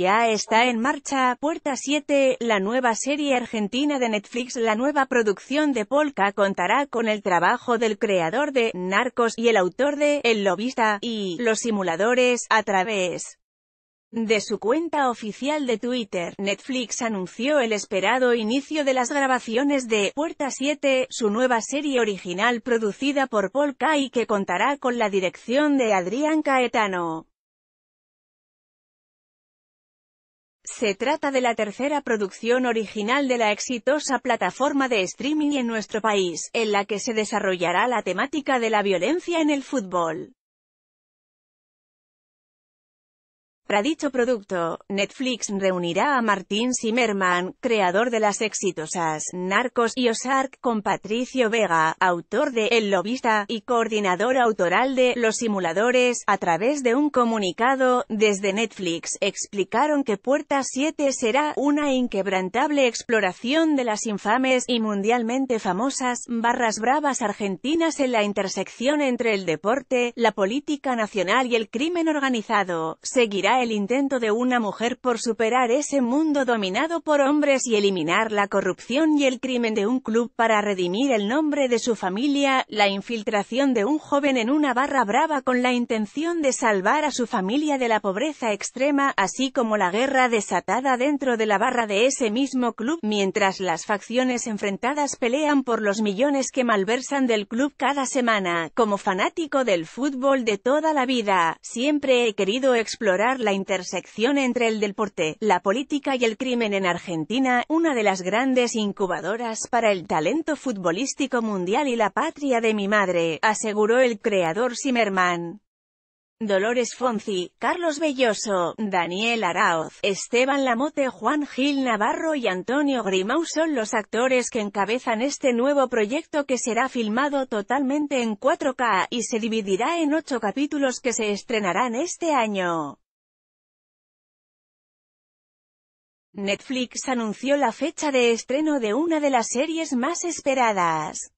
Ya está en marcha, Puerta 7, la nueva serie argentina de Netflix. La nueva producción de Polka contará con el trabajo del creador de Narcos y el autor de El Lobista y Los Simuladores, a través de su cuenta oficial de Twitter, Netflix anunció el esperado inicio de las grabaciones de Puerta 7, su nueva serie original producida por Polka y que contará con la dirección de Adrián Caetano. Se trata de la tercera producción original de la exitosa plataforma de streaming en nuestro país, en la que se desarrollará la temática de la violencia en el fútbol. Para dicho producto, Netflix reunirá a Martín Zimmerman, creador de las exitosas Narcos y Ozark, con Patricio Vega, autor de El Lobista, y coordinador autoral de Los Simuladores. A través de un comunicado, desde Netflix explicaron que Puerta 7 será una inquebrantable exploración de las infames y mundialmente famosas barras bravas argentinas en la intersección entre el deporte, la política nacional y el crimen organizado. Seguirá el intento de una mujer por superar ese mundo dominado por hombres y eliminar la corrupción y el crimen de un club para redimir el nombre de su familia, la infiltración de un joven en una barra brava con la intención de salvar a su familia de la pobreza extrema, así como la guerra desatada dentro de la barra de ese mismo club, mientras las facciones enfrentadas pelean por los millones que malversan del club cada semana, como fanático del fútbol de toda la vida, siempre he querido explorar la la intersección entre el deporte, la política y el crimen en Argentina, una de las grandes incubadoras para el talento futbolístico mundial y la patria de mi madre, aseguró el creador Zimmerman. Dolores Fonzi, Carlos Belloso, Daniel Araoz, Esteban Lamote, Juan Gil Navarro y Antonio Grimau son los actores que encabezan este nuevo proyecto que será filmado totalmente en 4K y se dividirá en ocho capítulos que se estrenarán este año. Netflix anunció la fecha de estreno de una de las series más esperadas.